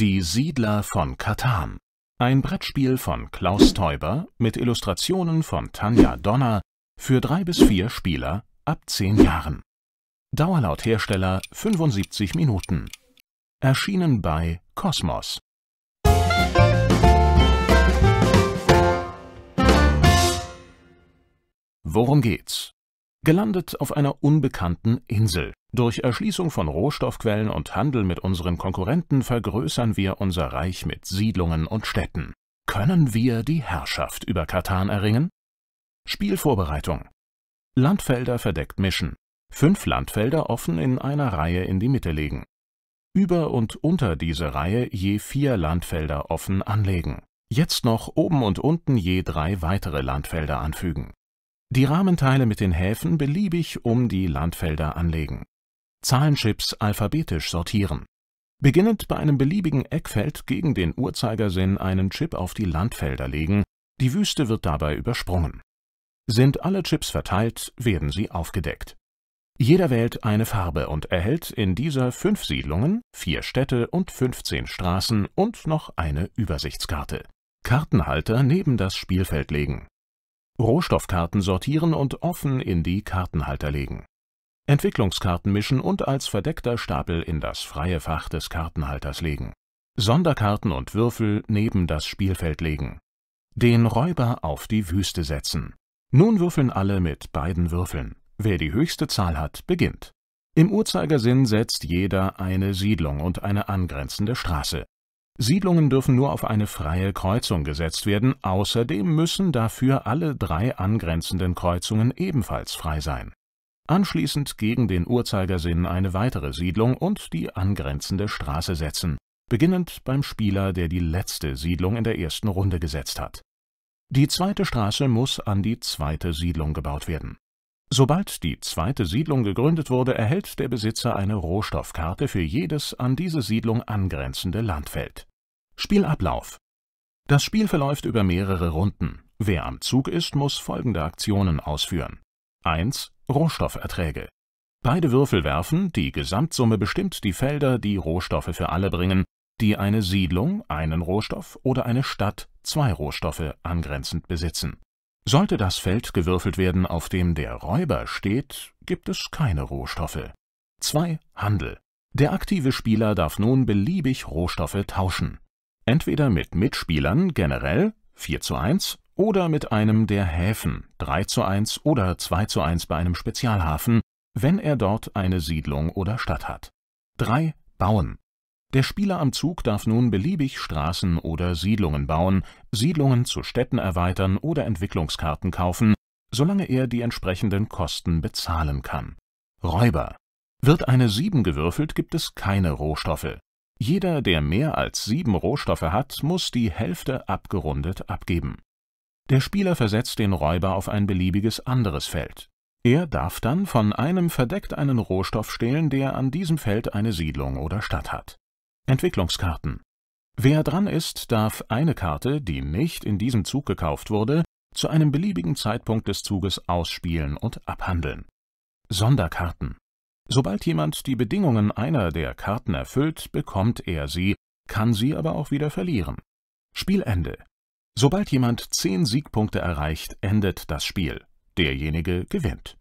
Die Siedler von Katan. Ein Brettspiel von Klaus Teuber mit Illustrationen von Tanja Donner für drei bis vier Spieler ab zehn Jahren. Dauerlauthersteller 75 Minuten. Erschienen bei Kosmos. Worum geht's? Gelandet auf einer unbekannten Insel. Durch Erschließung von Rohstoffquellen und Handel mit unseren Konkurrenten vergrößern wir unser Reich mit Siedlungen und Städten. Können wir die Herrschaft über Katan erringen? Spielvorbereitung. Landfelder verdeckt mischen. Fünf Landfelder offen in einer Reihe in die Mitte legen. Über und unter diese Reihe je vier Landfelder offen anlegen. Jetzt noch oben und unten je drei weitere Landfelder anfügen. Die Rahmenteile mit den Häfen beliebig um die Landfelder anlegen. Zahlenchips alphabetisch sortieren. Beginnend bei einem beliebigen Eckfeld gegen den Uhrzeigersinn einen Chip auf die Landfelder legen, die Wüste wird dabei übersprungen. Sind alle Chips verteilt, werden sie aufgedeckt. Jeder wählt eine Farbe und erhält in dieser fünf Siedlungen, vier Städte und 15 Straßen und noch eine Übersichtskarte. Kartenhalter neben das Spielfeld legen. Rohstoffkarten sortieren und offen in die Kartenhalter legen. Entwicklungskarten mischen und als verdeckter Stapel in das freie Fach des Kartenhalters legen. Sonderkarten und Würfel neben das Spielfeld legen. Den Räuber auf die Wüste setzen. Nun würfeln alle mit beiden Würfeln. Wer die höchste Zahl hat, beginnt. Im Uhrzeigersinn setzt jeder eine Siedlung und eine angrenzende Straße. Siedlungen dürfen nur auf eine freie Kreuzung gesetzt werden, außerdem müssen dafür alle drei angrenzenden Kreuzungen ebenfalls frei sein. Anschließend gegen den Uhrzeigersinn eine weitere Siedlung und die angrenzende Straße setzen, beginnend beim Spieler, der die letzte Siedlung in der ersten Runde gesetzt hat. Die zweite Straße muss an die zweite Siedlung gebaut werden. Sobald die zweite Siedlung gegründet wurde, erhält der Besitzer eine Rohstoffkarte für jedes an diese Siedlung angrenzende Landfeld. Spielablauf Das Spiel verläuft über mehrere Runden. Wer am Zug ist, muss folgende Aktionen ausführen. 1. Rohstofferträge. Beide Würfel werfen, die Gesamtsumme bestimmt die Felder, die Rohstoffe für alle bringen, die eine Siedlung, einen Rohstoff oder eine Stadt, zwei Rohstoffe angrenzend besitzen. Sollte das Feld gewürfelt werden, auf dem der Räuber steht, gibt es keine Rohstoffe. 2. Handel. Der aktive Spieler darf nun beliebig Rohstoffe tauschen entweder mit Mitspielern generell 4 zu 1 oder mit einem der Häfen 3 zu 1 oder 2 zu 1 bei einem Spezialhafen, wenn er dort eine Siedlung oder Stadt hat. 3. Bauen. Der Spieler am Zug darf nun beliebig Straßen oder Siedlungen bauen, Siedlungen zu Städten erweitern oder Entwicklungskarten kaufen, solange er die entsprechenden Kosten bezahlen kann. Räuber. Wird eine 7 gewürfelt, gibt es keine Rohstoffe. Jeder, der mehr als sieben Rohstoffe hat, muss die Hälfte abgerundet abgeben. Der Spieler versetzt den Räuber auf ein beliebiges anderes Feld. Er darf dann von einem verdeckt einen Rohstoff stehlen, der an diesem Feld eine Siedlung oder Stadt hat. Entwicklungskarten. Wer dran ist, darf eine Karte, die nicht in diesem Zug gekauft wurde, zu einem beliebigen Zeitpunkt des Zuges ausspielen und abhandeln. Sonderkarten. Sobald jemand die Bedingungen einer der Karten erfüllt, bekommt er sie, kann sie aber auch wieder verlieren. Spielende. Sobald jemand zehn Siegpunkte erreicht, endet das Spiel. Derjenige gewinnt.